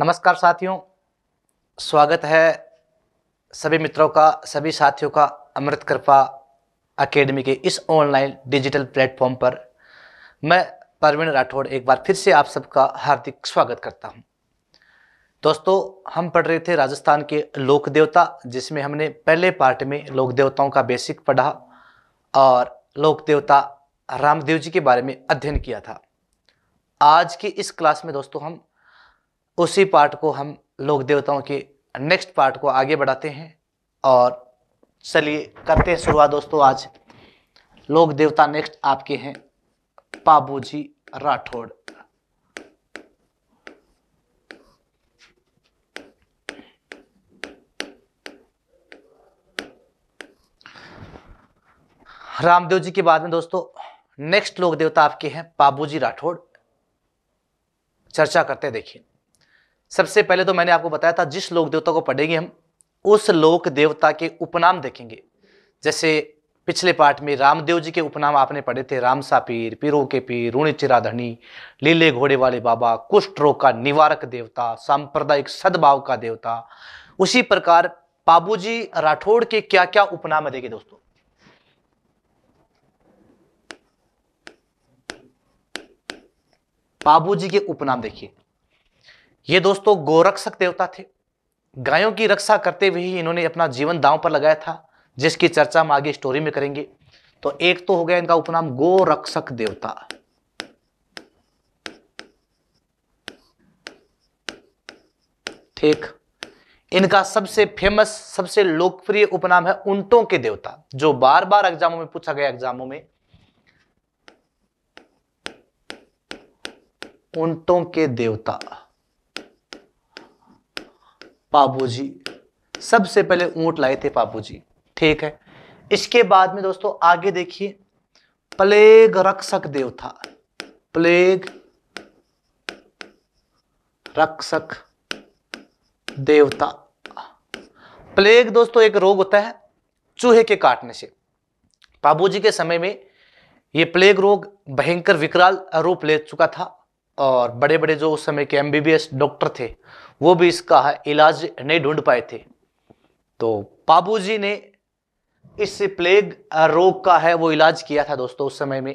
नमस्कार साथियों स्वागत है सभी मित्रों का सभी साथियों का अमृत कृपा अकेडमी के इस ऑनलाइन डिजिटल प्लेटफॉर्म पर मैं परवीन राठौड़ एक बार फिर से आप सबका हार्दिक स्वागत करता हूं। दोस्तों हम पढ़ रहे थे राजस्थान के लोक देवता जिसमें हमने पहले पार्ट में लोक देवताओं का बेसिक पढ़ा और लोक देवता रामदेव जी के बारे में अध्ययन किया था आज की इस क्लास में दोस्तों हम उसी पार्ट को हम लोक देवताओं के नेक्स्ट पार्ट को आगे बढ़ाते हैं और चलिए करते हैं शुरुआत दोस्तों आज लोक देवता नेक्स्ट आपके हैं बाबूजी राठौड़ रामदेव जी के बाद में दोस्तों नेक्स्ट लोक देवता आपके हैं बाबूजी राठौड़ चर्चा करते देखिए सबसे पहले तो मैंने आपको बताया था जिस लोक देवता को पढ़ेंगे हम उस लोक देवता के उपनाम देखेंगे जैसे पिछले पाठ में रामदेव जी के उपनाम आपने पढ़े थे रामसा पीर पीरों के पीर रूणी चिराधनी लीले घोड़े वाले बाबा कुष्ठ रोग का निवारक देवता सांप्रदायिक सद्भाव का देवता उसी प्रकार बाबूजी राठौड़ के क्या क्या उपनाम है देखिए दोस्तों बाबूजी के उपनाम देखिए ये दोस्तों गोरक्षक देवता थे गायों की रक्षा करते हुए ही इन्होंने अपना जीवन दांव पर लगाया था जिसकी चर्चा हम आगे स्टोरी में करेंगे तो एक तो हो गया इनका उपनाम गोरक्षक देवता ठीक इनका सबसे फेमस सबसे लोकप्रिय उपनाम है उंटों के देवता जो बार बार एग्जामों में पूछा गया एग्जामों में उंटों के देवता पाबू सबसे पहले ऊंट लाए थे पाबू ठीक है इसके बाद में दोस्तों आगे देखिए प्लेग रक्षक देव था प्लेग रक्षक देवता प्लेग दोस्तों एक रोग होता है चूहे के काटने से बाबूजी के समय में ये प्लेग रोग भयंकर विकराल रूप ले चुका था और बड़े बड़े जो उस समय के एमबीबीएस डॉक्टर थे वो भी इसका इलाज नहीं ढूंढ पाए थे तो बाबू ने इस प्लेग रोग का है वो इलाज किया था दोस्तों उस समय में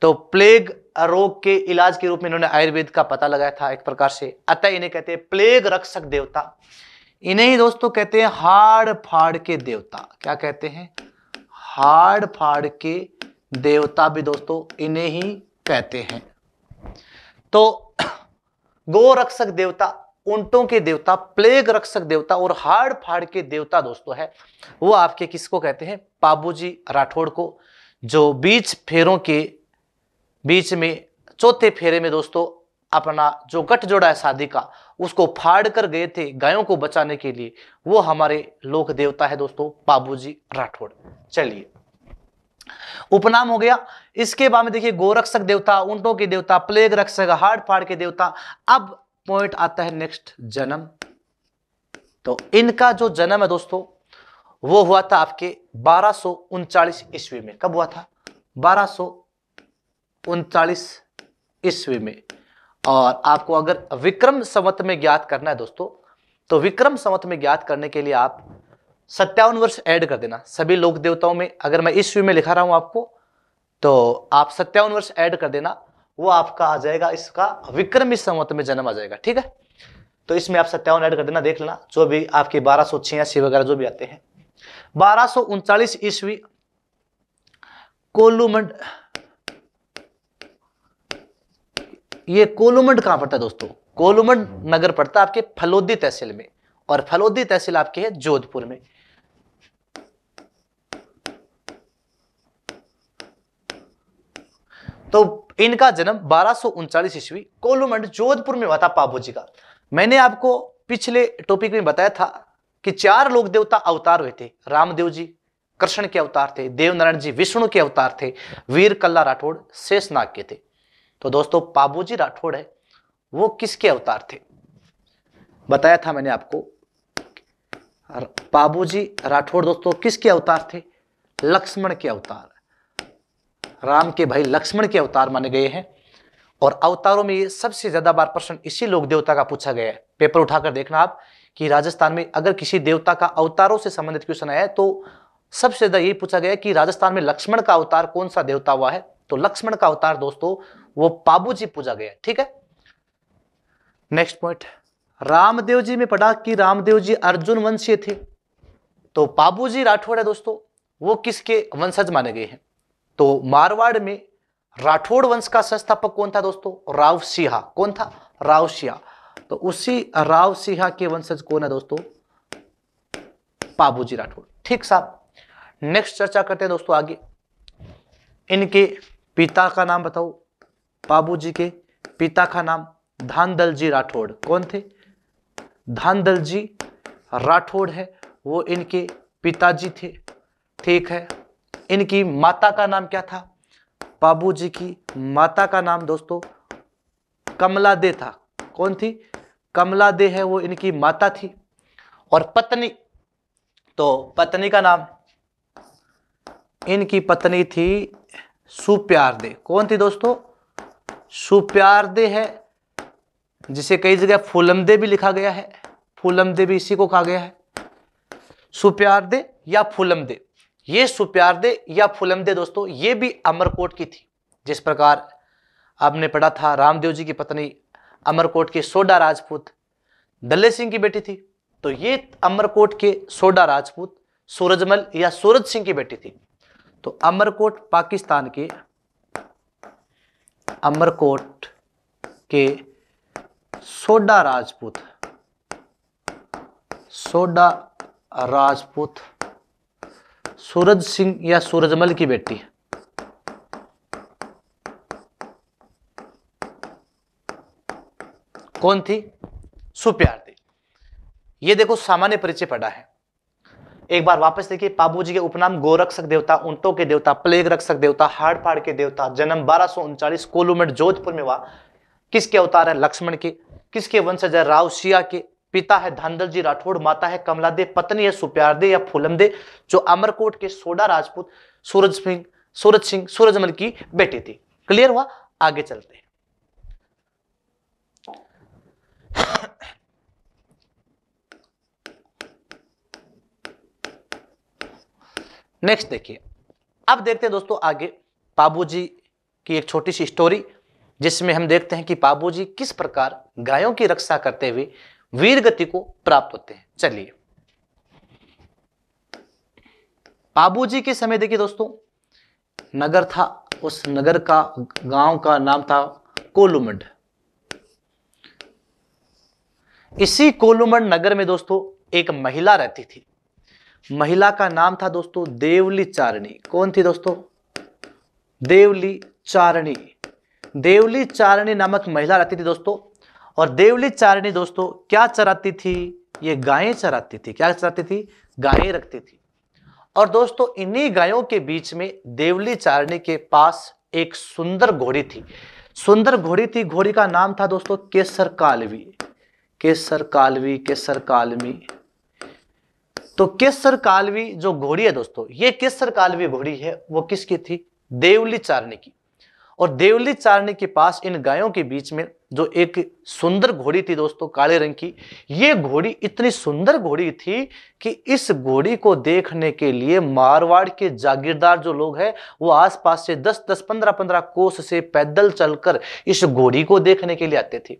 तो प्लेग रोग के इलाज के रूप में इन्होंने आयुर्वेद का पता लगाया था एक प्रकार से अतः इन्हें कहते हैं प्लेग रक्षक देवता इन्हें ही दोस्तों कहते हैं हाड़ फाड़ के देवता क्या कहते हैं हाड़ फाड़ के देवता भी दोस्तों इन्हें ही कहते हैं तो गो रक्षक देवता ऊंटों के देवता प्लेग रक्षक देवता और हाड़ फाड़ के देवता दोस्तों है वो आपके किसको कहते हैं पाबूजी राठौड़ को जो बीच फेरों के बीच में चौथे फेरे में दोस्तों अपना जो गठ जोड़ा है शादी का उसको फाड़ कर गए थे गायों को बचाने के लिए वो हमारे लोक देवता है दोस्तों बाबूजी राठौड़ चलिए उपनाम हो गया इसके बाद में देखिए गोरक्षक देवता ऊंटों के देवता प्लेग रक्षक हाड़ फाड़ के देवता अब पॉइंट आता है नेक्स्ट जन्म तो इनका जो जन्म है दोस्तों वो हुआ था आपके बारह ईस्वी में कब हुआ था बारह ईस्वी में और आपको अगर विक्रम संवत में ज्ञात करना है दोस्तों तो विक्रम संवत में ज्ञात करने के लिए आप सत्तावन वर्ष ऐड कर देना सभी लोक देवताओं में अगर मैं इस व्यू में लिखा रहा हूं आपको तो आप सत्तावन वर्ष ऐड कर देना वो आपका आ जाएगा इसका विक्रम इस संवत में जन्म आ जाएगा ठीक है तो इसमें आप सत्तावन ऐड कर देना देख लेना जो भी आपके बारह सौ छियासी वगैरह जो भी आते हैं बारह सो उनचालीस ईस्वी कोलुमंड ये कोलुमंड कहां पड़ता है दोस्तों कोलुमंड नगर पड़ता है आपके फलोदी तहसील में और फलोदी तहसील आपके है जोधपुर में तो इनका जन्म बारह ईस्वी कोलूमंड जोधपुर में हुआ था पापू जी का मैंने आपको पिछले टॉपिक में बताया था कि चार लोक देवता अवतार हुए थे रामदेव जी कृष्ण के अवतार थे देवनारायण जी विष्णु के अवतार थे वीर कल्ला राठौड़ शेषनाग के थे तो दोस्तों पाबूजी राठौड़ है वो किसके अवतार थे बताया था मैंने आपको पाबूजी राठौड़ दोस्तों किसके अवतार थे लक्ष्मण के अवतार राम के भाई लक्ष्मण के अवतार माने गए हैं और अवतारों में सबसे ज़्यादा बार प्रश्न इसी लोक देवता का पूछा गया है पेपर उठाकर देखना आप कि राजस्थान में अगर किसी देवता का अवतारों से संबंधित क्वेश्चन आया तो सबसे ज़्यादा ये पूछा गया कि राजस्थान में लक्ष्मण का अवतार कौन सा देवता हुआ है तो लक्ष्मण का अवतार दोस्तों वो पाबू जी पूजा गया ठीक है नेक्स्ट पॉइंट रामदेव जी में पढ़ा कि रामदेव जी अर्जुन वंशीय थे तो पाबू जी राठौड़ है दोस्तों वो किसके वंशज माने गए हैं तो मारवाड़ में राठौड़ वंश का संस्थापक कौन था दोस्तों राव सिहा कौन था राव सिहा तो उसी राव सिहा के वंशज कौन है दोस्तों बाबूजी राठौड़ ठीक साहब नेक्स्ट चर्चा करते हैं दोस्तों आगे इनके पिता का नाम बताओ बाबूजी के पिता का नाम धानदल जी राठौड़ कौन थे धानदल जी राठौड़ है वो इनके पिताजी थे ठीक है इनकी माता का नाम क्या था बाबू जी की माता का नाम दोस्तों कमला दे था कौन थी कमला दे है वो इनकी माता थी और पत्नी तो पत्नी का नाम इनकी पत्नी थी सुप्यार दे कौन थी दोस्तों सुप्यार दे है जिसे कई जगह दे भी लिखा गया है दे भी इसी को कहा गया है सुप्यार दे या दे ये सुप्यारदे या दे दोस्तों ये भी अमरकोट की थी जिस प्रकार आपने पढ़ा था रामदेव जी की पत्नी अमरकोट के सोडा राजपूत दल्ले सिंह की बेटी थी तो ये अमरकोट के सोडा राजपूत सूरजमल या सूरज सिंह की बेटी थी तो अमरकोट पाकिस्तान के अमरकोट के सोडा राजपूत सोडा राजपूत सूरज सिंह या सूरजमल की बेटी है कौन थी सुप्यार थी ये देखो सामान्य परिचय पड़ा है एक बार वापस देखिए पाबू जी के उपनाम गोरक्षक देवता उन्टो के देवता प्लेग रक्षक देवता हाड़ फाड़ के देवता जन्म बारह सौ उनचालीस कोलूमेट जोधपुर में हुआ किसके अवतार है लक्ष्मण के किसके वंशज है राव सिया के पिता है धनदल जी राठौड़ माता है कमला दे पत्नी है सुप्यार दे या फूलम दे जो अमरकोट के सोडा राजपूत सूरज सिंह सूरज सिंह सूरजमल की बेटी थी क्लियर हुआ आगे चलते नेक्स्ट देखिए अब देखते हैं दोस्तों आगे पाबू जी की एक छोटी सी स्टोरी जिसमें हम देखते हैं कि पाबू जी किस प्रकार गायों की रक्षा करते हुए वीर गति को प्राप्त होते हैं चलिए बाबू जी के समय देखिए दोस्तों नगर था उस नगर का गांव का नाम था कोलुमंड इसी कोलुमंड नगर में दोस्तों एक महिला रहती थी महिला का नाम था दोस्तों देवली चारणी कौन थी दोस्तों देवली चारणी देवली चारणी नामक महिला रहती थी दोस्तों और देवली चारणी दोस्तों क्या चराती थी ये गायें चराती थी क्या चराती थी गायें रखती थी और दोस्तों इन्हीं गायों के बीच में देवली चारणी के पास एक सुंदर घोड़ी थी सुंदर घोड़ी थी घोड़ी का नाम था दोस्तों केसर कालवी केसर कालवी केसर कालवी तो केसर कालवी जो घोड़ी है दोस्तों ये केसर कालवी घोड़ी है वो किसकी थी देवली चारणी की और देवली चारणी के पास इन गायों के बीच में जो एक सुंदर घोड़ी थी दोस्तों काले रंग की ये घोड़ी इतनी सुंदर घोड़ी थी कि इस घोड़ी को देखने के लिए मारवाड़ के जागीरदार जो लोग हैं वो आसपास से 10-10 15-15 कोस से पैदल चलकर इस घोड़ी को देखने के लिए आते थे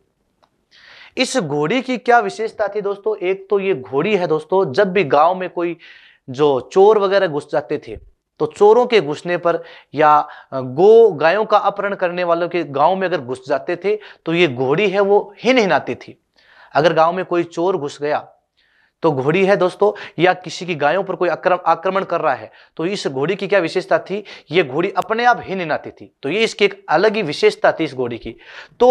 इस घोड़ी की क्या विशेषता थी दोस्तों एक तो ये घोड़ी है दोस्तों जब भी गांव में कोई जो चोर वगैरह घुस जाते थे तो चोरों के घुसने पर या गो गायों का अपहरण करने वालों के गांव में अगर घुस जाते थे तो ये घोड़ी है वो हिन हिनाती थी अगर गांव में कोई चोर घुस गया तो घोड़ी है दोस्तों या किसी की गायों पर कोई आक्रमण कर रहा है तो इस घोड़ी की क्या विशेषता थी ये घोड़ी अपने आप हिन हिनाती थी तो ये इसकी एक अलग ही विशेषता थी इस घोड़ी की तो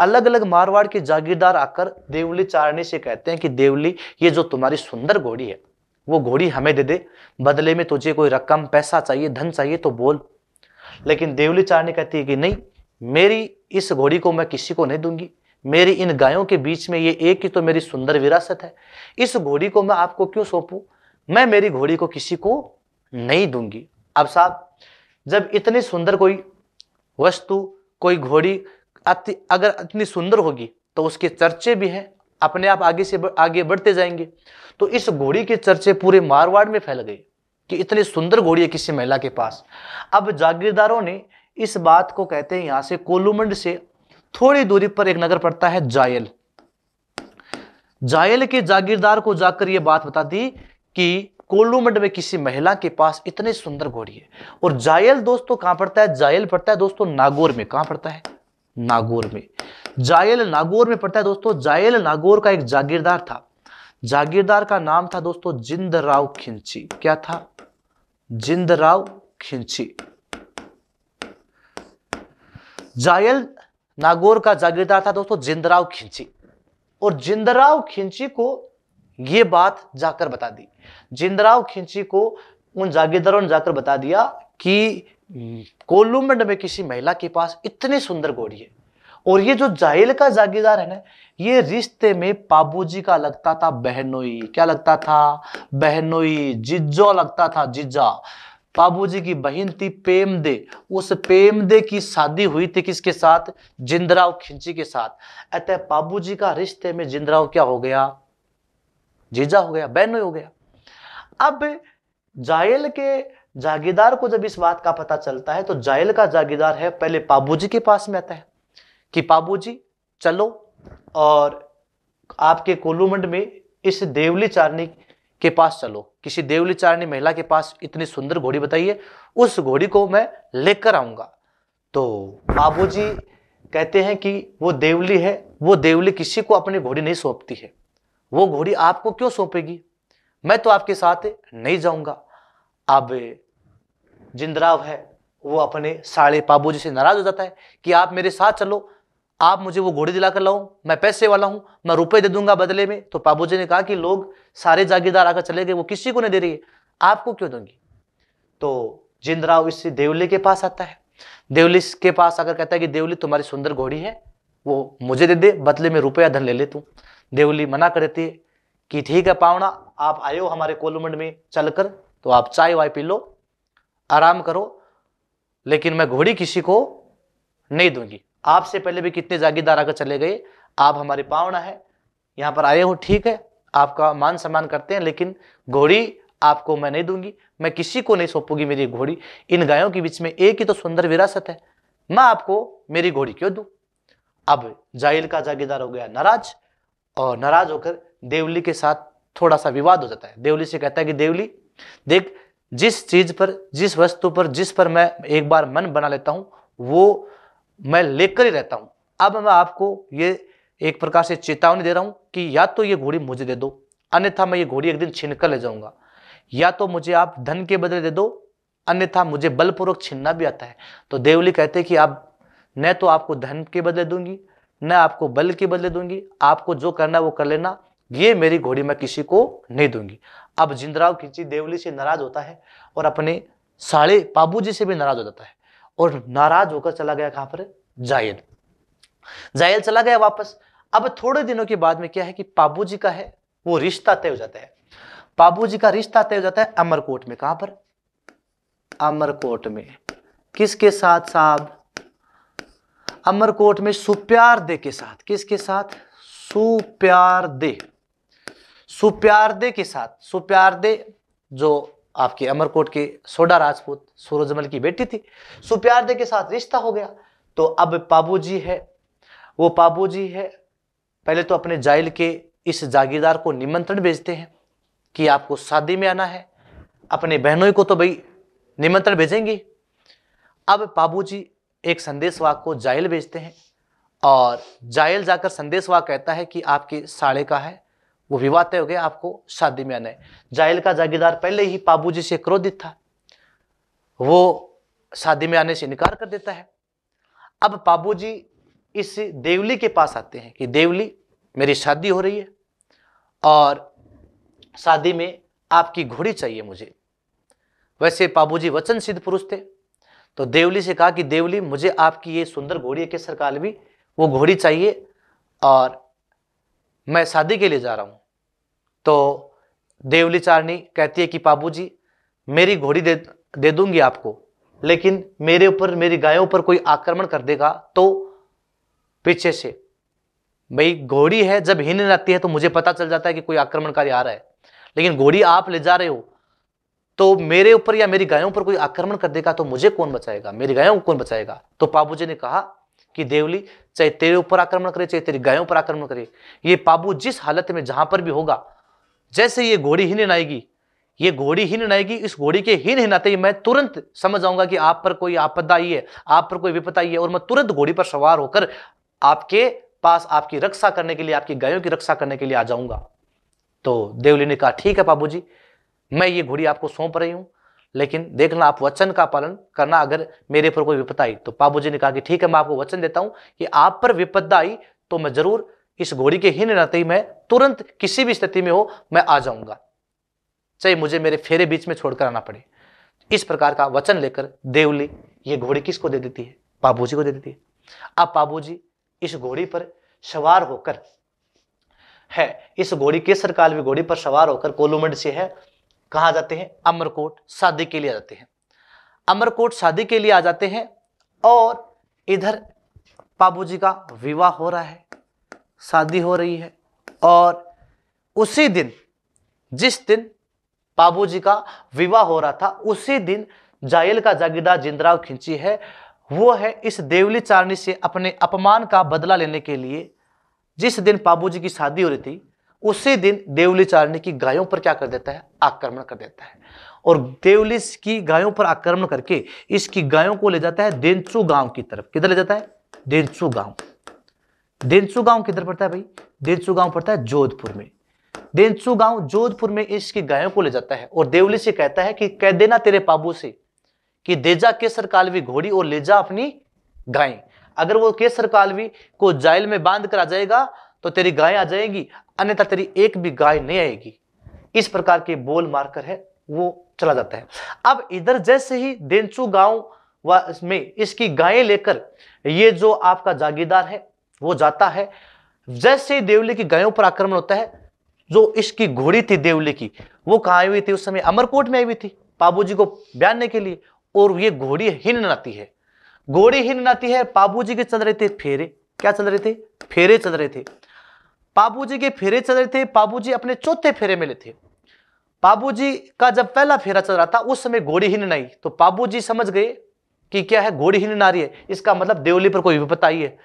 अलग अलग मारवाड़ के जागीरदार आकर देवली चारणी से कहते हैं कि देवली ये जो तुम्हारी सुंदर घोड़ी है वो घोड़ी हमें दे दे बदले में तुझे कोई रकम पैसा चाहिए धन चाहिए तो बोल लेकिन देवली चारणी कहती है कि नहीं मेरी इस घोड़ी को मैं किसी को नहीं दूंगी मेरी इन गायों के बीच में ये एक ही तो मेरी सुंदर विरासत है इस घोड़ी को मैं आपको क्यों सौंपू मैं मेरी घोड़ी को किसी को नहीं दूंगी अब साहब जब इतनी सुंदर कोई वस्तु कोई घोड़ी अति अगर इतनी सुंदर होगी तो उसके चर्चे भी हैं अपने आप आगे से आगे बढ़ते जाएंगे तो इस घोड़ी के चर्चे पूरे मारवाड़ में फैल गए कि इतनी सुंदर घोड़ी है किसी महिला के पास अब जागीरदारों ने इस बात को कहते हैं यहां से कोलुमंड से थोड़ी दूरी पर एक नगर पड़ता है जायल जायल के जागीरदार को जाकर यह बात बता दी कि कोलुमंड में किसी महिला के पास इतने सुंदर घोड़ी है और जायल दोस्तों कहां पड़ता है जायल पड़ता है दोस्तों नागौर में कहां पड़ता है नागौर में जायल नागौर में पड़ता है दोस्तों जायल नागौर का एक जागीरदार था जागीरदार का नाम था दोस्तों जिंदराव खिंची क्या था जिंदराव खिंची जायल नागौर का जागीरदार था दोस्तों जिंदराव खिंची और जिंदराव खिंची को यह बात जाकर बता दी जिंदराव खिंची को उन जागीरदारों ने जाकर बता दिया कि कोलुमंड में किसी महिला के पास इतनी सुंदर घोड़ी है और ये जो जाहिल का जागीदार है ना ये रिश्ते में जी का लगता था बहनोई क्या लगता था बहनोई जिज्जो लगता था जिज्जा बाबूजी की बहन थी पेमदे उस पेमदे की शादी हुई थी किसके साथ जिंदराव खिंची के साथ अतः बाबूजी का रिश्ते में जिंदराव क्या हो गया जीजा हो गया बहनोई हो गया अब जायल के जागीदार को जब इस बात का पता चलता है तो जायल का जागीदार है पहले बाबूजी के पास में आता है कि बाबू जी चलो और आपके कोलूमंड में इस देवली चारणी के पास चलो किसी देवली चारणी महिला के पास इतनी सुंदर घोड़ी बताइए उस घोड़ी को मैं लेकर आऊंगा तो बाबू जी कहते हैं कि वो देवली है वो देवली किसी को अपनी घोड़ी नहीं सौंपती है वो घोड़ी आपको क्यों सौंपेगी मैं तो आपके साथ नहीं जाऊंगा अब जिंदराव है वो अपने साड़े बाबू जी से नाराज हो जाता है कि आप मेरे साथ चलो आप मुझे वो घोड़ी दिलाकर लाओ मैं पैसे वाला हूं मैं रुपए दे दूंगा बदले में तो बाबूजी ने कहा कि लोग सारे जागीरदार आकर चले गए वो किसी को नहीं दे रही है आपको क्यों दूंगी तो जिंदराव इससे देवली के पास आता है देवली के पास आकर कहता है कि देवली तुम्हारी सुंदर घोड़ी है वो मुझे दे दे बदले में रुपया धन ले ले तू देवली मना कर देती है कि ठीक है पावना आप आयो हमारे कोलमंड में चलकर तो आप चाय वाय पी लो आराम करो लेकिन मैं घोड़ी किसी को नहीं दूंगी आपसे पहले भी कितने जागीरदार आकर चले गए आप हमारी पावना है यहाँ पर आए हो ठीक है आपका मान सम्मान करते हैं लेकिन घोड़ी आपको मैं नहीं दूंगी मैं किसी को नहीं सौंपूंगी मेरी घोड़ी इन गायों के बीच में एक ही तो सुंदर विरासत है मैं आपको मेरी घोड़ी क्यों दूं अब जाहिल का जागीरदार हो गया नाराज और नाराज होकर देवली के साथ थोड़ा सा विवाद हो जाता है देवली से कहता है कि देवली देख जिस चीज पर जिस वस्तु पर जिस पर मैं एक बार मन बना लेता हूं वो मैं लेकर ही रहता हूं अब मैं आपको ये एक प्रकार से चेतावनी दे रहा हूं कि या तो ये घोड़ी मुझे दे दो अन्यथा मैं ये घोड़ी एक दिन छीन कर ले जाऊंगा या तो मुझे आप धन के बदले दे दो अन्यथा मुझे बलपूर्वक छीनना भी आता है तो देवली कहते हैं कि आप न तो आपको धन के बदले दूंगी न आपको बल के बदले दूंगी आपको जो करना वो कर लेना ये मेरी घोड़ी मैं किसी को नहीं दूंगी अब जिंदराव खिंची देवली से नाराज होता है और अपने साड़े बाबू जी से भी नाराज हो जाता है और नाराज होकर चला गया कहां पर जायल जायल चला गया वापस अब थोड़े दिनों के बाद में क्या है कि पाबू जी का है वो रिश्ता तय हो जाता है पाबू जी का रिश्ता तय हो जाता है अमरकोट में कहां पर अमरकोट में किसके साथ साहब अमरकोट में सुप्यार दे के साथ किसके साथ सुप्यार दे सुप्यार दे के साथ सुप्यार दे जो आपके अमरकोट के सोडा राजपूत सूरजमल की बेटी थी सुप्यारदे के साथ रिश्ता हो गया तो अब पाबू जी है वो पाबू जी है पहले तो अपने जाइल के इस जागीरदार को निमंत्रण भेजते हैं कि आपको शादी में आना है अपने बहनों को तो भाई निमंत्रण भेजेंगे अब पाबू जी एक संदेशवाक को जाइल भेजते हैं और जायल जाकर संदेशवाक कहता है कि आपके साड़े का है वो विवाह तय हो गया आपको शादी में आना है जाहिल का जागीरदार पहले ही जी से क्रोधित था वो शादी में आने से इनकार कर देता है अब जी इस देवली के पास आते हैं कि देवली मेरी शादी हो रही है और शादी में आपकी घोड़ी चाहिए मुझे वैसे जी वचन सिद्ध पुरुष थे तो देवली से कहा कि देवली मुझे आपकी ये सुंदर घोड़ी है केसर भी वो घोड़ी चाहिए और मैं शादी के लिए जा रहा हूँ तो देवली कहती है कि पापू जी मेरी घोड़ी दे दे दूंगी आपको लेकिन मेरे ऊपर मेरी गायों पर कोई आक्रमण कर देगा तो पीछे से भाई घोड़ी है जब हिन आती है तो मुझे पता चल जाता है कि कोई आक्रमणकारी आ रहा है लेकिन घोड़ी आप ले जा रहे हो तो मेरे ऊपर या मेरी गायों पर कोई आक्रमण कर देगा तो मुझे कौन बचाएगा मेरी गायों को कौन बचाएगा तो पापू जी ने कहा कि देवली चाहे तेरे ऊपर आक्रमण करे चाहे तेरी गायों पर आक्रमण करे ये पाबू जिस हालत में जहां पर भी होगा जैसे ये घोड़ी ही हिनाएगी ये घोड़ी ही हिनाएगी इस घोड़ी के ही नहीं ही मैं तुरंत समझ जाऊंगा कि आप पर कोई आपदा आई है आप पर कोई विपदा आई है और मैं तुरंत घोड़ी पर सवार होकर आपके पास आपकी रक्षा करने के लिए आपकी गायों की रक्षा करने के लिए आ जाऊंगा तो देवली ने कहा ठीक है बाबू मैं ये घोड़ी आपको सौंप रही हूं लेकिन देखना आप वचन का पालन करना अगर मेरे पर कोई विपदा आई तो बाबू जी ने कहा कि ठीक है मैं आपको वचन देता हूं कि आप पर विपदा आई तो मैं जरूर इस घोड़ी के हिन रहते ही मैं तुरंत किसी भी स्थिति में हो मैं आ जाऊंगा चाहे मुझे मेरे फेरे बीच में छोड़कर आना पड़े इस प्रकार का वचन लेकर देवली ये घोड़ी किसको दे देती है बाबू को दे देती है अब बाबू इस घोड़ी पर सवार होकर है इस घोड़ी केसर काल में घोड़ी पर सवार होकर कोलूमंड से है कहा जाते हैं अमरकोट शादी के लिए आ जाते हैं अमरकोट शादी के लिए आ जाते हैं और इधर बाबूजी का विवाह हो रहा है शादी हो रही है और उसी दिन जिस दिन बाबूजी का विवाह हो रहा था उसी दिन जायल का जागीदार जिंदराव खिंची है वो है इस देवली चारणी से अपने अपमान का बदला लेने के लिए जिस दिन बाबूजी की शादी हो रही थी उसी दिन देवली चारणी की गायों पर क्या कर देता है आक्रमण कर देता है और देवली की गायों पर आक्रमण करके इसकी गायों को ले जाता है देंसु गांव की तरफ किधर ले जाता है देंसु गांव देंसु गांव किधर पड़ता है भाई देंसु गांव पड़ता है जोधपुर में देंसु गांव जोधपुर में इसकी गायों को ले जाता है और देवली से कहता है कि कह देना तेरे पाबू से कि देजा केसर कालवी घोड़ी और ले जा अपनी गाय अगर वो केसर कालवी को जाइल में बांध कर आ जाएगा तो तेरी गाय आ जाएगी अन्यथा तेरी एक भी गाय नहीं आएगी इस प्रकार के बोल मारकर है वो चला जाता है अब इधर जैसे ही देंचू गांव में इसकी गायें लेकर ये जो आपका जागीरदार है वो जाता है जैसे ही देवली की गायों पर आक्रमण होता है जो इसकी घोड़ी थी देवली की वो कहाँ आई हुई थी उस समय अमरकोट में आई हुई थी पाबूजी को ब्यानने के लिए और ये घोड़ी हिन नाती है घोड़ी हिन नाती है जी के चल रहे थे फेरे क्या चल रहे थे फेरे चल रहे थे बाबूजी के फेरे चल रहे थे बाबूजी अपने चौथे फेरे में थे बाबूजी का जब पहला फेरा चल रहा था उस समय घोड़ी हिन नहीं तो बाबूजी समझ गए कि क्या है घोड़ी हिन ना रही है इसका मतलब देवली पर कोई विपत्त आई है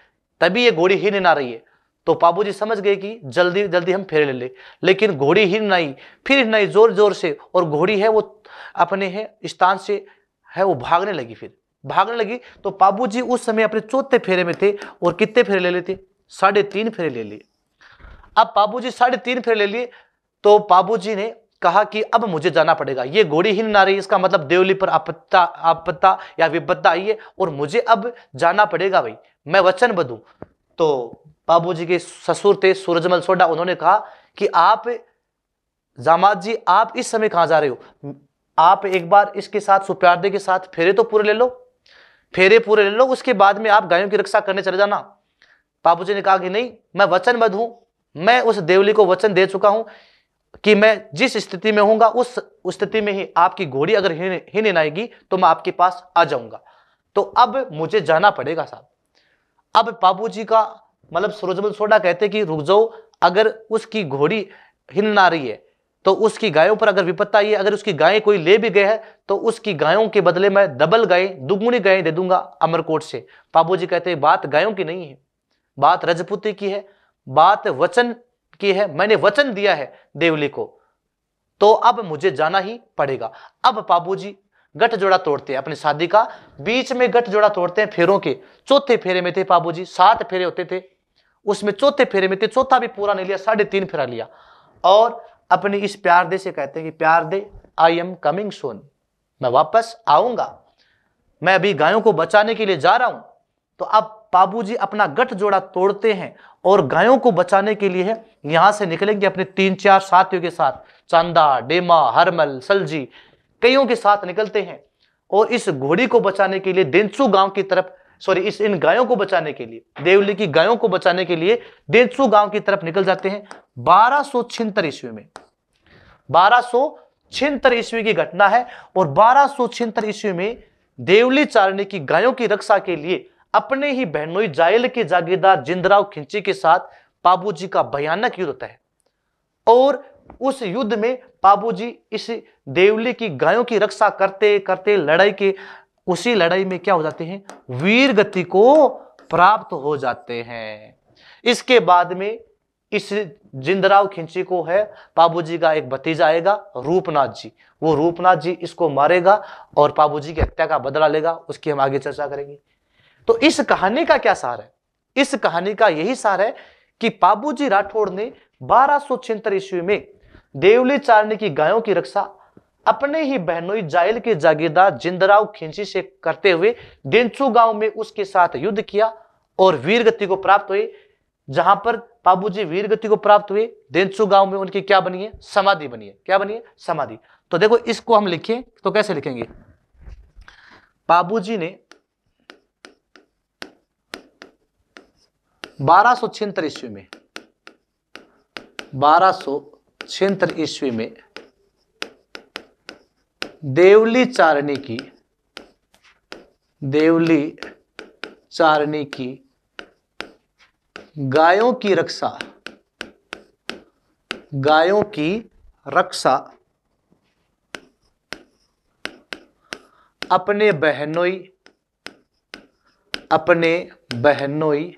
तभी ये घोड़ी हिन ना रही है तो बाबूजी समझ गए कि जल्दी जल्दी हम फेरे ले ले लेकिन घोड़ी हिन आई फिर नहीं जोर जोर से और घोड़ी है वो अपने है स्थान से है वो भागने लगी फिर भागने लगी तो बाबूजी उस समय अपने चौथे फेरे में थे और कितने फेरे ले लेते साढ़े तीन फेरे ले लिए अब बाबूजी साढ़े तीन फेर ले लिए तो बाबूजी ने कहा कि अब मुझे जाना पड़ेगा ये घोड़ी हिल ना रही इसका मतलब देवली पर आपत्ता आपत्ता या विपत्ता आई है और मुझे अब जाना पड़ेगा भाई मैं वचन बदू तो बाबूजी के ससुर थे सूरजमल सोडा उन्होंने कहा कि आप जामात जी आप इस समय कहाँ जा रहे हो आप एक बार इसके साथ सुप्यारदे के साथ फेरे तो पूरे ले लो फेरे पूरे ले लो उसके बाद में आप गायों की रक्षा करने चले जाना बाबूजी ने कहा कि नहीं मैं वचनबद्ध हूं मैं उस देवली को वचन दे चुका हूं कि मैं जिस स्थिति में हूंगा उस स्थिति में ही आपकी घोड़ी अगर हिन आएगी तो मैं आपके पास आ जाऊंगा तो अब मुझे जाना पड़ेगा साहब अब जी का मतलब सूरजमल सोडा कहते कि रुक जाओ अगर उसकी घोड़ी हिन ना रही है तो उसकी गायों पर अगर विपत्ति आई है अगर उसकी गायें कोई ले भी गए है तो उसकी गायों के बदले मैं डबल गाय दुगुनी गायें दे दूंगा अमरकोट से जी कहते बात गायों की नहीं है बात रजपूती की है बात वचन की है मैंने वचन दिया है देवली को तो अब मुझे जाना ही पड़ेगा अब बाबूजी गठ जोड़ा तोड़ते हैं अपनी शादी का बीच में गठ जोड़ा तोड़ते हैं फेरों के चौथे फेरे में थे बाबूजी सात फेरे होते थे उसमें चौथे फेरे में थे चौथा भी पूरा नहीं लिया साढ़े तीन फेरा लिया और अपने इस प्यार दे से कहते हैं कि प्यार दे आई एम कमिंग सोन मैं वापस आऊंगा मैं अभी गायों को बचाने के लिए जा रहा हूं तो अब बाबूजी अपना गठ जोड़ा तोड़ते हैं और गायों को बचाने के लिए यहां से निकलेंगे अपने तीन चार साथियों के साथ चांदा डेमा हरमल सलजी कईयों के साथ निकलते हैं और इस घोड़ी को बचाने के लिए देंसू गांव की तरफ सॉरी इस इन गायों को बचाने के लिए देवली की गायों को बचाने के लिए देंसू गांव की तरफ निकल जाते हैं बारह सौ छिंतर ईस्वी में बारह सो छिंतर ईस्वी की घटना है और बारह सौ छिहत्तर ईस्वी में देवली चारणी की गायों की रक्षा के लिए अपने ही बहनोई जायल के जागीरदार जिंदराव खिंची के साथ बाबूजी का भयानक युद्ध होता है और उस युद्ध में बाबूजी इस देवली की गायों की रक्षा करते करते लड़ाई के उसी लड़ाई में क्या हो जाते हैं वीर गति को प्राप्त हो जाते हैं इसके बाद में इस जिंदराव खिंची को है बाबूजी का एक भतीजा आएगा रूपनाथ जी वो रूपनाथ जी इसको मारेगा और बाबूजी की हत्या का बदला लेगा उसकी हम आगे चर्चा करेंगे तो इस कहानी का क्या सार है इस कहानी का यही सार है कि बाबूजी राठौड़ ने बारह सौ ईस्वी में देवली चारने की गायों की रक्षा अपने ही बहनोई जायल के जागीरदार जिंदराव खिंची से करते हुए डेंचू गांव में उसके साथ युद्ध किया और वीर गति को प्राप्त हुए जहां पर बाबूजी वीर गति को प्राप्त हुए देंचू गांव में उनकी क्या बनी है समाधि बनी है क्या बनी है समाधि तो देखो इसको हम लिखें तो कैसे लिखेंगे बाबू ने बारह सौ छिहत्तर ईस्वी में बारह सो छिहत्तर ईस्वी में देवली चारणी की देवली चारणी की गायों की रक्षा गायों की रक्षा अपने बहनोई अपने बहनोई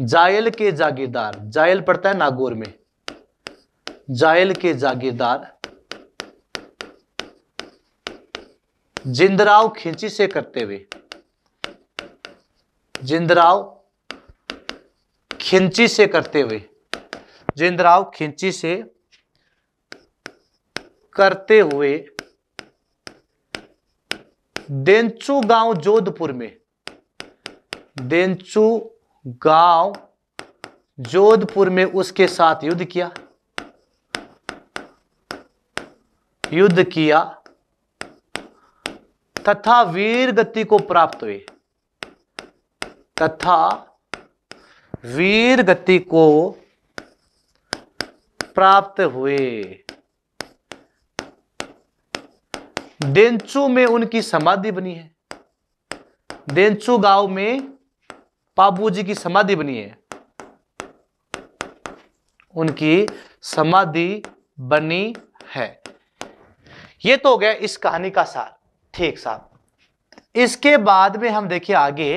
जायल के जागीरदार जायल पड़ता है नागौर में जायल के जागीरदार जिंदराव खिंची से करते हुए जिंदराव खिंची से करते हुए जिंदराव खिंची से करते हुए देंचू गांव जोधपुर में देंचू गांव जोधपुर में उसके साथ युद्ध किया युद्ध किया तथा वीर गति को प्राप्त हुए तथा वीर गति को प्राप्त हुए डेंचू में उनकी समाधि बनी है डेंचू गांव में बाबू जी की समाधि बनी है उनकी समाधि बनी है ये तो हो गया इस कहानी का सार ठीक साहब इसके बाद में हम देखिए आगे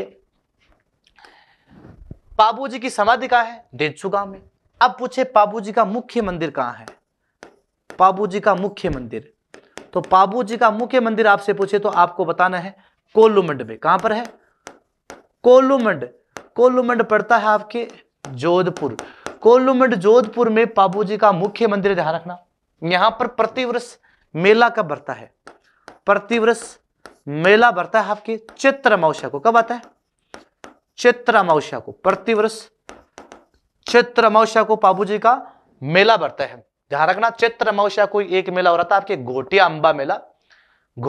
बाबू जी की समाधि कहा है डेंसू गांव में अब पूछे बाबू जी का मुख्य मंदिर कहां है बाबू जी का मुख्य मंदिर तो बाबू जी का मुख्य मंदिर आपसे पूछे तो आपको बताना है कोलुमंड में कहां पर है कोलुमंड कोलुमंड पड़ता है आपके जोधपुर कोलुमंड जोधपुर में पाबू जी का मुख्य मंदिर ध्यान रखना यहां पर प्रतिवर्ष मेला कब भरता है प्रतिवर्ष मेला भरता है आपके चित्र अमावस्या को कब आता है चित्र अमावस्या को प्रतिवर्ष चित्र अमावस्या को पाबू जी का मेला भरता है ध्यान रखना चित्र अमावस्या को एक मेला हो रहा था आपके घोटिया अंबा मेला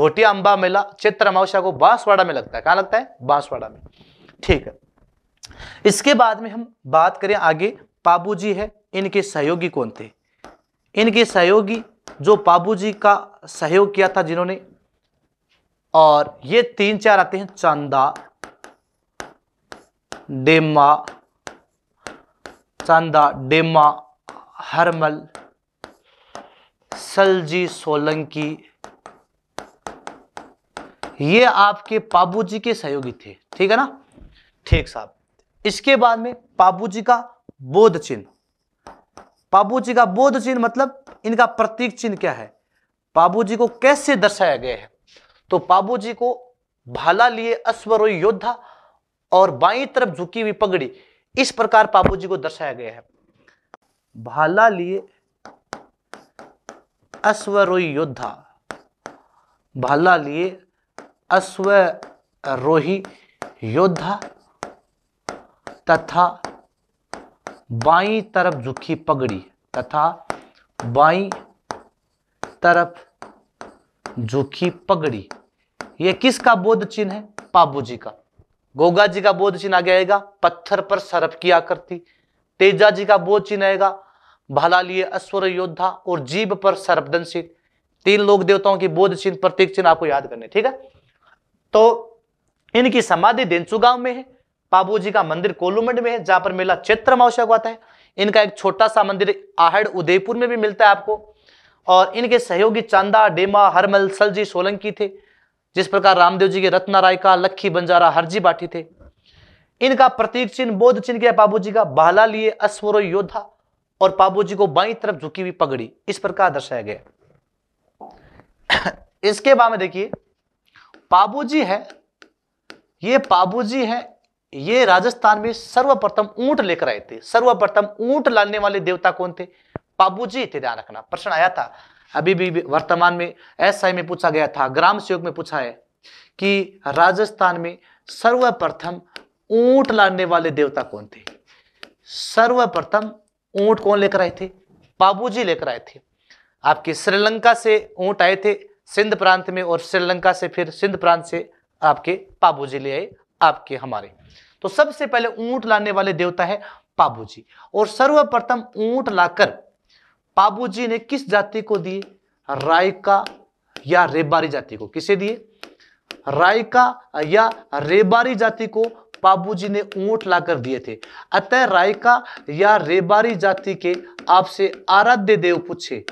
घोटिया अंबा मेला चित्र अमावस्या को बांसवाड़ा में लगता है कहां लगता है बांसवाड़ा में ठीक है इसके बाद में हम बात करें आगे जी है इनके सहयोगी कौन थे इनके सहयोगी जो जी का सहयोग किया था जिन्होंने और ये तीन चार आते हैं चांदा डेमा चांदा डेमा हरमल सलजी सोलंकी ये आपके जी के सहयोगी थे ठीक है ना ठीक साहब इसके बाद में पाबू जी का बोध चिन्ह बाबू जी का बोध चिन्ह मतलब इनका प्रतीक चिन्ह क्या है पापू जी को कैसे दर्शाया गया है तो बाबू जी को भाला लिए अश्वरोही योद्धा और बाई तरफ झुकी हुई पगड़ी इस प्रकार पापू जी को दर्शाया गया है भाला लिए अश्वरोही योद्धा भाला लिए अश्वरोही योद्धा तथा बाई तरफ झुकी पगड़ी तथा बाई तरफ झुकी पगड़ी यह किसका बोध चिन्ह है पाबू जी का गोगा जी का बोध चिन्ह आ जाएगा पत्थर पर सरप की आकृति तेजा जी का बोध चिन्ह आएगा भला लिए अश्वर योद्धा और जीव पर सर्पदनशील तीन लोग देवताओं की बोध चिन्ह प्रतीक चिन्ह आपको याद करने ठीक है तो इनकी समाधि देंचू गांव में है बाबू जी का मंदिर कोलुमंड में है जहां पर मेला चैत्र मावश्या को आता है इनका एक छोटा सा मंदिर आहड़ उदयपुर में भी मिलता है आपको और इनके सहयोगी चांदा डेमा हरमल सलजी सोलंकी थे जिस प्रकार रामदेव जी के रत्ना राय का लखी बंजारा हरजी बाटी थे इनका प्रतीक चिन्ह बोध चिन्ह किया बाबू का बहला लिए अश्वरो योद्धा और बाबू जी को बाई तरफ झुकी हुई पगड़ी इस प्रकार दर्शाया गया इसके बाद में देखिए बाबू जी है ये बाबू जी है ये राजस्थान में सर्वप्रथम ऊंट लेकर आए थे सर्वप्रथम ऊंट लाने वाले देवता कौन थे बाबूजी थे ध्यान रखना प्रश्न आया था अभी भी वर्तमान में एस में पूछा गया था ग्राम सेवक में पूछा है कि राजस्थान में सर्वप्रथम ऊंट लाने वाले देवता कौन थे सर्वप्रथम ऊंट कौन लेकर आए थे बाबूजी लेकर आए थे आपके श्रीलंका से ऊंट आए थे सिंध प्रांत में और श्रीलंका से फिर सिंध प्रांत से आपके बाबूजी ले आए आपके हमारे तो सबसे पहले ऊंट लाने वाले देवता है पाबूजी और सर्वप्रथम ऊंट लाकर पाबूजी ने किस जाति को दिए रायका या रेबारी जाति को किसे दिए रायका या रेबारी जाति को पाबूजी ने ऊंट लाकर दिए थे अतः रायका या रेबारी जाति के आपसे आराध्य देव पूछे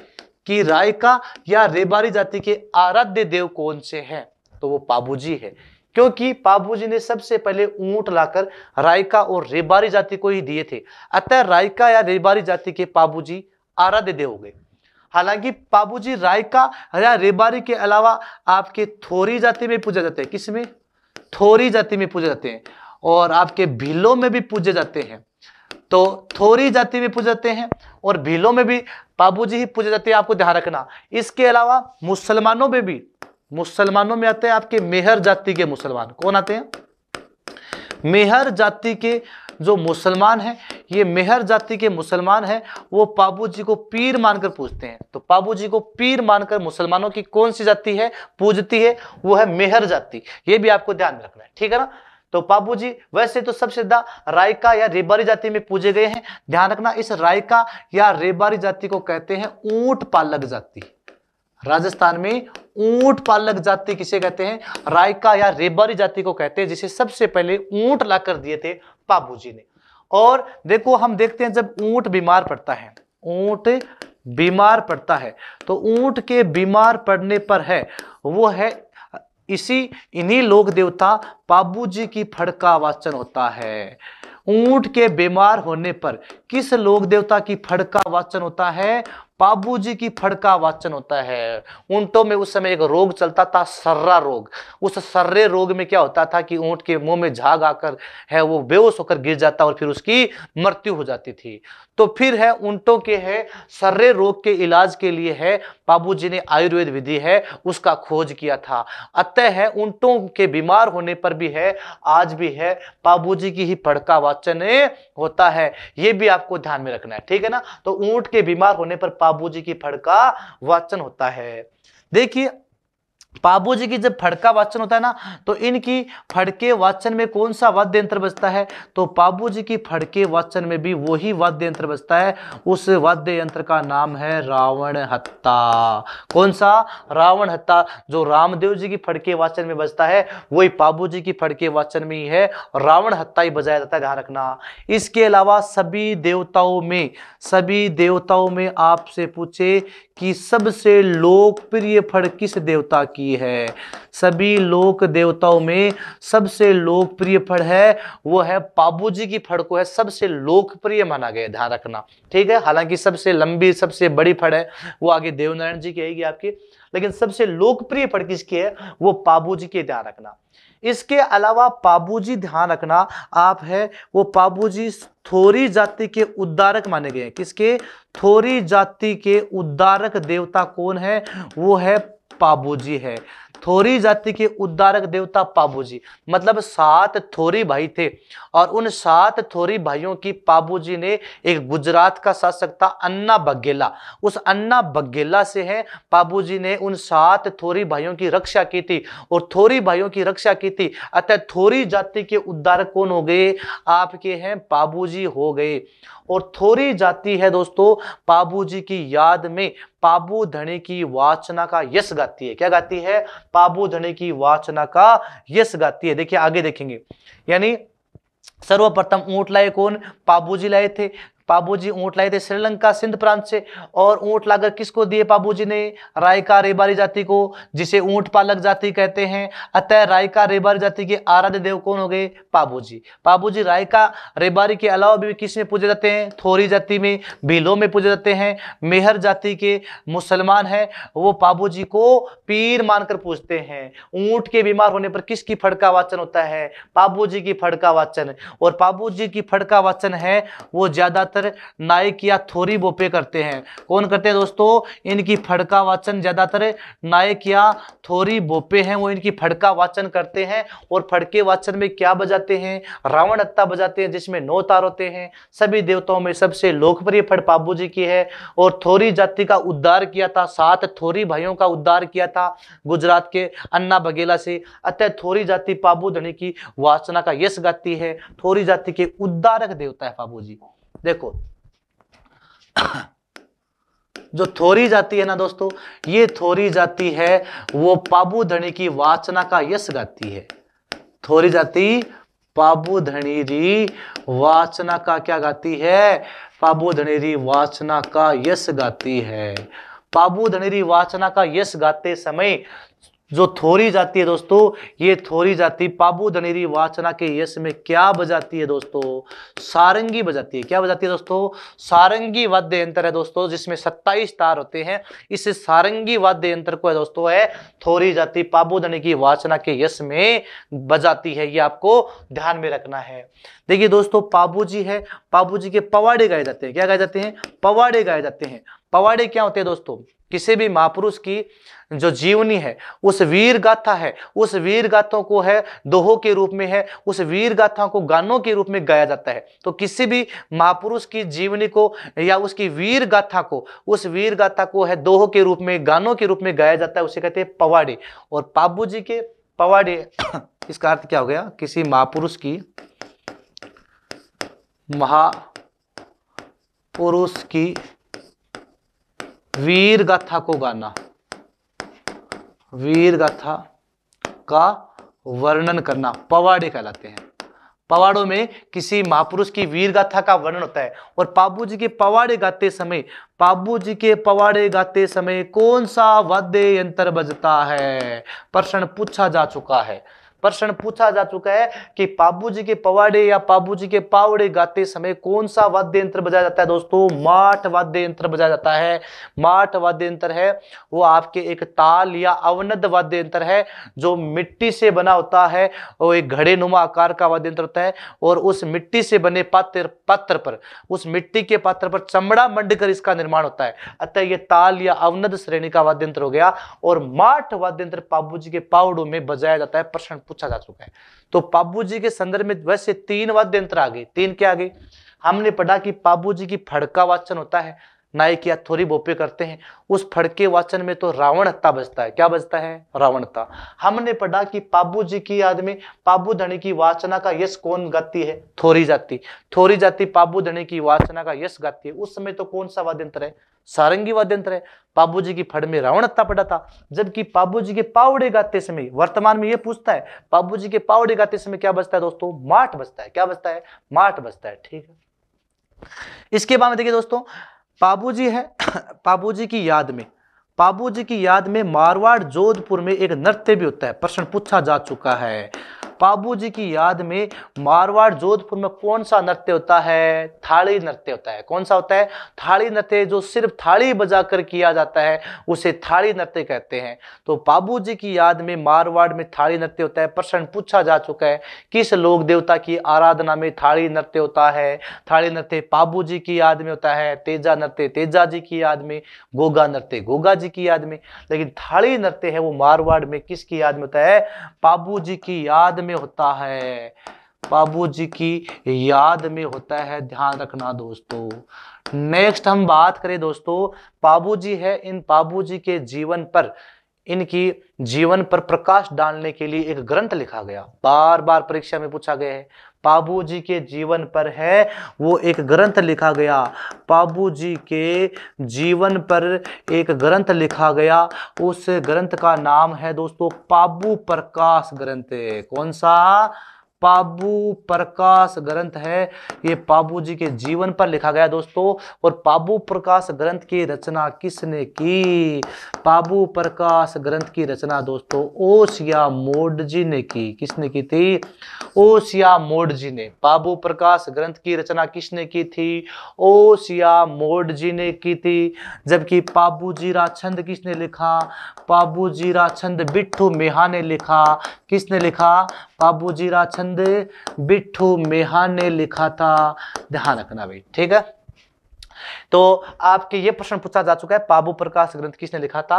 कि रायका या रेबारी जाति के आराध्य देव कौन से हैं तो वो पाबूजी है क्योंकि बाबूजी ने सबसे पहले ऊंट लाकर रायका और रेबारी जाति को ही दिए थे अतः रायका या रेबारी जाति के बाबूजी आराध्य देव हो गए हालांकि बाबूजी रायका या रेबारी के अलावा आपके थोरी जाति में पूजा जाते हैं किसमें थोरी जाति में पूजा जाते हैं और आपके भीलों में भी पूजे जाते हैं तो थोरी जाति में पूजे जाते हैं और भीलों में भी बाबूजी ही पूजे जाते हैं आपको ध्यान रखना इसके अलावा मुसलमानों में भी मुसलमानों में आते हैं आपके मेहर जाति के मुसलमान कौन आते हैं मेहर जाति के जो मुसलमान हैं ये मेहर जाति के मुसलमान हैं वो पाबू जी को पीर मानकर पूजते हैं तो पाबू जी को पीर मानकर मुसलमानों की कौन सी जाति है पूजती है वो है मेहर जाति ये भी आपको ध्यान में रखना है ठीक है ना तो पापू जी वैसे तो सबसे ज्यादा रायका या रेबारी जाति में पूजे गए हैं ध्यान रखना इस रायका या रेबारी जाति को कहते हैं ऊंट पालक जाति राजस्थान में ऊंट पालक जाति किसे कहते हैं रायका या रेबारी जाति को कहते हैं जिसे सबसे पहले ऊंट ला कर दिए थे बाबू ने और देखो हम देखते हैं जब ऊंट बीमार पड़ता है ऊंट बीमार पड़ता है तो ऊंट के बीमार पड़ने पर है वो है इसी इन्हीं लोक देवता बाबूजी की फड़का वाचन होता है ऊंट के बीमार होने पर किस लोक देवता की फड़का वाचन होता है बाबू जी की फड़का वाचन होता है ऊंटों में उस समय एक रोग चलता था सर्रा रोग उस सर्रे रोग में क्या होता था कि ऊंट के मुंह में झाग आकर है वो बेहोश होकर गिर जाता और फिर उसकी मृत्यु हो जाती थी तो फिर है ऊंटों के है सर्रे रोग के इलाज के लिए है बाबूजी ने आयुर्वेद विधि है उसका खोज किया था अतः है ऊंटों के बीमार होने पर भी है आज भी है जी की ही फड़का वाचन होता है ये भी आपको ध्यान में रखना है ठीक है ना तो ऊंट के बीमार होने पर बाबूजी की फड़ का वाचन होता है देखिए पाबू जी की जब फड़का वाचन होता है ना तो इनकी फड़के वाचन में कौन सा वाद्य यंत्र बजता है तो पाबू जी की फड़के वाचन में भी वही वाद्य यंत्र बजता है उस वाद्य यंत्र का नाम है रावण हत्ता कौन सा रावण हत्ता जो रामदेव जी की फड़के वाचन में बजता है वही बाबू जी की फड़के वाचन में ही है रावण हत्ता ही बजाया जाता है ध्यान रखना इसके अलावा सभी देवताओं में सभी देवताओं में आपसे पूछे कि सबसे लोकप्रिय फड़ किस देवता की की है सभी लोक देवताओं में सबसे लोकप्रिय फल है वो है पाबू जी की फड़ को है सबसे लोकप्रिय माना गया ध्यान रखना ठीक है हालांकि सबसे लंबी सबसे बड़ी फड़ है वो आगे देवनारायण जी की आएगी आपकी लेकिन सबसे लोकप्रिय फड़ किसकी है वो पाबू जी की ध्यान रखना इसके अलावा पाबूजी ध्यान रखना आप है वो पाबूजी थोरी जाति के उद्धारक माने गए हैं किसके थोरी जाति के उद्धारक देवता कौन है वो है पाबूजी है थोरी जाति के उद्धारक देवता पाबूजी मतलब सात थोरी भाई थे और उन सात थोरी भाइयों की पाबूजी ने एक गुजरात का शासक था अन्ना बगेला उस अन्ना बगेला से है पाबूजी ने उन सात थोरी भाइयों की रक्षा की थी और थोरी भाइयों की रक्षा की थी अतः थोरी जाति के उद्धारक कौन हो गए आपके हैं पाबूजी हो गए और थोड़ी जाती है दोस्तों पाबू जी की याद में पाबू धनी की वाचना का यश गाती है क्या गाती है पाबू धनी की वाचना का यश गाती है देखिए आगे देखेंगे यानी सर्वप्रथम ऊंट लाए कौन पाबूजी लाए थे जी ऊँट लाए थे श्रीलंका सिंध प्रांत से और ऊँट लाकर किसको दिए जी ने रायका रेबारी जाति को जिसे ऊँट पालक जाति कहते हैं अतः रायका रेबारी जाति के आराध्य देव कौन हो गए जी पाबूजी जी रायका रेबारी के अलावा भी किस में पूजे जाते हैं थोरी जाति में भीलों में पूजे जाते हैं मेहर जाति के मुसलमान हैं वो जी को पीर मानकर पूजते हैं ऊँट के बीमार होने पर किसकी फड़का वाचन होता है जी की फड़का वाचन और जी की फड़का वाचन है वो ज़्यादातर ज्यादातर नाइक या थोरी बोपे करते हैं कौन करते हैं दोस्तों इनकी फड़का वाचन ज्यादातर नायक या थोरी बोपे हैं वो इनकी फड़का वाचन करते हैं और फड़के वाचन में क्या बजाते हैं रावण अत्ता बजाते हैं जिसमें नौ तार होते हैं सभी देवताओं में सबसे लोकप्रिय फड़ पाबू जी की है और थोरी जाति का उद्धार किया था सात थोरी भाइयों का उद्धार किया था गुजरात के अन्ना बघेला से अतः थोरी जाति पाबू धनी की वाचना का यश गाती है थोरी जाति के उद्धारक देवता है पाबू जी देखो जो थोरी जाती है ना दोस्तों ये थोरी जाती है वो पाबुधनी की वाचना का यश गाती है थोरी जाती पाबुधनी री वाचना का क्या गाती है धनी री वाचना का यश गाती है धनी री वाचना का यश गाते समय जो थोरी जाती है दोस्तों ये थोड़ी जाती पाबू धनेरी वाचना के यश में क्या बजाती है दोस्तों सारंगी बजाती है क्या बजाती है दोस्तों सारंगी वाद्य यंत्र है दोस्तों जिसमें 27 तार होते हैं इस सारंगी वाद्य यंत्र को है दोस्तों है थोरी जाति पाबू धने की वाचना के यश में बजाती है ये आपको ध्यान में रखना है देखिए दोस्तों पाबू जी है पाबू जी के पवाड़े गाए जाते हैं क्या गाए जाते हैं पवाड़े गाए जाते हैं पवाड़े क्या होते हैं दोस्तों किसी भी महापुरुष की जो जीवनी है उस वीर गाथा है उस वीर गाथों को है दोहो के रूप में है उस वीर गाथा को गानों के रूप में गाया जाता है तो किसी भी महापुरुष की जीवनी को या उसकी वीर गाथा को उस वीर गाथा को है दोहो के रूप में गानों के रूप में गाया जाता है उसे कहते हैं पवाड़े और पाबू जी के पवाड़े इसका अर्थ क्या हो गया किसी महापुरुष की महापुरुष की वीर गाथा को गाना वीर गाथा का वर्णन करना पवाड़े कहलाते हैं पवाड़ों में किसी महापुरुष की वीर गाथा का वर्णन होता है और पाबू जी के पवाड़े गाते समय पाबू जी के पवाड़े गाते समय कौन सा वाद्य यंत्र बजता है प्रश्न पूछा जा चुका है प्रश्न पूछा जा चुका है कि पाबू जी के पवाड़े या पाबू जी के पावड़े गाते समय कौन सा वाद्य यंत्र बजाया जाता है दोस्तों माठ वाद्य यंत्र बजाया जाता है माठ वाद्य यंत्र है वो आपके एक ताल या अवनद वाद्य यंत्र है जो मिट्टी से बना होता है वो एक घड़े नुमा आकार का वाद्य यंत्र होता है और उस मिट्टी से बने पात्र पत्र पर उस मिट्टी के पात्र पर चमड़ा मंड इसका निर्माण होता है अतः ये ताल या अवनद श्रेणी का वाद्य यंत्र हो गया और माठ वाद्य यंत्र पाबू जी के पावड़ों में बजाया जाता है प्रश्न पूछा जा चुका है तो पापू जी के संदर्भ में वैसे तीन वाद्य यंत्र आ गए तीन क्या आ गए हमने पढ़ा कि पाबू जी की फड़का वाचन होता है नायक या थोड़ी बोपे करते हैं उस फड़के वाचन में तो रावणता बजता है क्या बजता है रावणता हमने पढ़ा कि पाबू जी की याद में पाबू धनी की वाचना का यश कौन गाती है थोरी जाति थोरी जाति पाबू धनी की वाचना का यश गाती है उस समय तो कौन सा वाद्यंत्र है सारंगी वाद्यंत्र है पाबू जी की फड़ में रावणता पड़ा था जबकि पाबू जी के पावड़े गाते समय वर्तमान में यह पूछता है पाबू जी के पावड़े गाते समय क्या बजता है दोस्तों माठ बजता है क्या बजता है माठ बजता है ठीक है इसके बाद में देखिए दोस्तों जी है जी की याद में जी की याद में मारवाड़ जोधपुर में एक नृत्य भी होता है प्रश्न पूछा जा चुका है बाबूजी की याद में मारवाड़ जोधपुर में कौन सा नृत्य होता है थाली नृत्य होता है कौन सा होता है थाली नृत्य जो सिर्फ थाली बजाकर किया जाता है उसे थाली नृत्य कहते हैं तो बाबू की याद में मारवाड़ में थाली नृत्य होता है प्रश्न पूछा जा चुका है किस लोक देवता की आराधना में थाली नृत्य होता है थाली नृत्य बाबू जी की याद में होता है तेजा नृत्य तेजा जी की याद में गोगा नृत्य गोगा जी की याद में लेकिन थाली नृत्य है वो मारवाड़ में किसकी याद में होता है बाबू जी की याद में होता है बाबूजी की याद में होता है ध्यान रखना दोस्तों नेक्स्ट हम बात करें दोस्तों बाबूजी है इन बाबूजी के जीवन पर इनकी जीवन पर प्रकाश डालने के लिए एक ग्रंथ लिखा गया बार बार परीक्षा में पूछा गया है बाबू जी के जीवन पर है वो एक ग्रंथ लिखा गया पाबू जी के जीवन पर एक ग्रंथ लिखा गया उस ग्रंथ का नाम है दोस्तों पाबू प्रकाश ग्रंथ कौन सा पाबू प्रकाश ग्रंथ है ये पाबू जी के जीवन पर लिखा गया दोस्तों और पाबू प्रकाश ग्रंथ की रचना किसने की पाबू प्रकाश ग्रंथ की रचना दोस्तों ओसिया मोड जी ने की किसने की थी ओसिया मोड जी ने पाबू प्रकाश ग्रंथ की रचना किसने की थी ओसिया मोड जी ने की थी जबकि पाबू जीरा छंद किसने लिखा पाबू जीरा छंद बिट्ठू मेहा ने लिखा किसने लिखा पाबू जीरा छंद छंद बिट्ठू मेहा ने लिखा था ध्यान रखना भाई ठीक है तो आपके ये प्रश्न पूछा जा चुका है पाबू प्रकाश ग्रंथ किसने लिखा था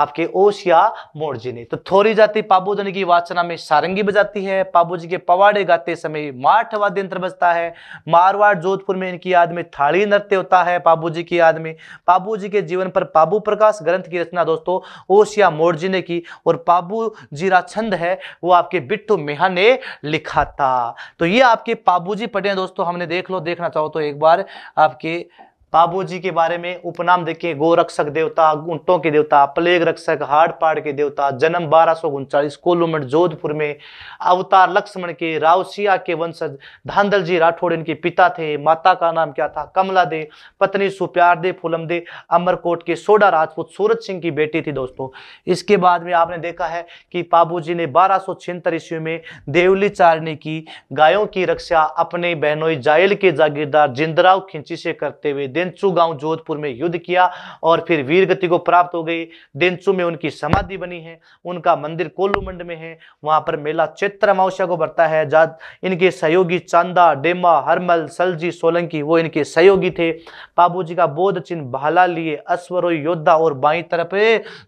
आपके ओशिया मोड़जी ने तो थोड़ी जाति पाबू जन की वाचना में सारंगी बजाती है पाबू जी के पवाड़े गाते समय माठ वाद्य यंत्र बजता है मारवाड़ जोधपुर में इनकी याद में थाली नृत्य होता है पाबू जी की याद में पाबू जी के जीवन पर पाबू प्रकाश ग्रंथ की रचना दोस्तों ओशिया मोड़जी ने की और पाबू जीरा छंद है वो आपके बिट्टू मेहा ने लिखा था तो ये आपके पाबू पटे पढ़े दोस्तों हमने देख लो देखना चाहो तो एक बार आपके बाबू जी के बारे में उपनाम देखिए गोरक्षक देवता गुंटों के देवता प्लेग रक्षक हाड़ पाड़ के देवता जन्म बारह सौ उनचालीस कोलुमठ जोधपुर में अवतार लक्ष्मण के रावसिया के वंशज धांधल जी राठौड़ इनके पिता थे माता का नाम क्या था कमला दे पत्नी सुप्यार दे फुलम दे अमरकोट के सोडा राजपूत सूरज सिंह की बेटी थी दोस्तों इसके बाद में आपने देखा है कि बाबू जी ने बारह सौ ईस्वी में देवली चारणी की गायों की रक्षा अपने बहनोई जायल के जागीरदार जिंदराव खिंची से करते हुए देंचू गांव जोधपुर में युद्ध किया और फिर वीरगति को प्राप्त हो गई देंचू में उनकी समाधि बनी है उनका मंदिर कोलुमंड में है वहां पर मेला चैत्र अमावस्या को बढ़ता है इनके सहयोगी चांदा डेमा हरमल सलजी सोलंकी वो इनके सहयोगी थे बाबू का बोध चिन्ह भाला लिए अश्वरो योद्धा और बाई तरफ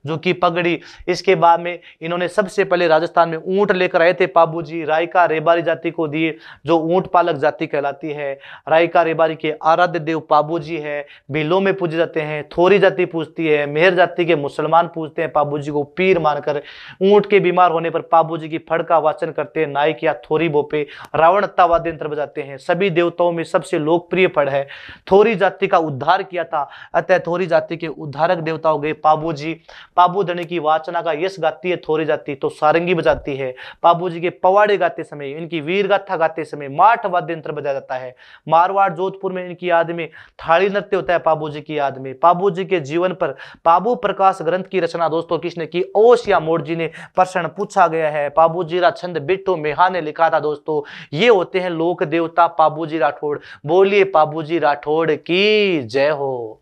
जो की पगड़ी इसके बाद में इन्होंने सबसे पहले राजस्थान में ऊंट लेकर आए थे बाबू जी रायका रेबारी जाति को दिए जो ऊंट पालक जाति कहलाती है रायका रेबारी के आराध्य देव बाबू है बिलों में पूजे जाते हैं थोरी जाति पूजती है मेहर जाति के मुसलमान पूजते हैं पापू को पीर मानकर ऊँट के बीमार होने पर पापू की फड़ का वाचन करते हैं नायक या थोरी बोपे रावण तावाद यंत्र बजाते हैं सभी देवताओं में सबसे लोकप्रिय फड़ है थोरी जाति का उद्धार किया था अतः थोरी जाति के उद्धारक देवता हो गए पाबू जी पाबू धनी की वाचना का यश गाती है थोरी जाति तो सारंगी बजाती है पाबू जी के पवाड़े गाते समय इनकी वीर गाथा गाते समय माठ वाद्य यंत्र बजाया जाता है मारवाड़ जोधपुर में इनकी याद में थाली नृत्य होता है पाबू जी की याद में पाबू जी के जीवन पर पाबू प्रकाश ग्रंथ की रचना दोस्तों किसने की ओश या मोड़ जी ने प्रश्न पूछा गया है पाबू जी छंद बिट्टो मेहा ने लिखा था दोस्तों ये होते हैं लोक देवता पाबू जी राठौड़ बोलिए पाबू जी राठौड़ की जय हो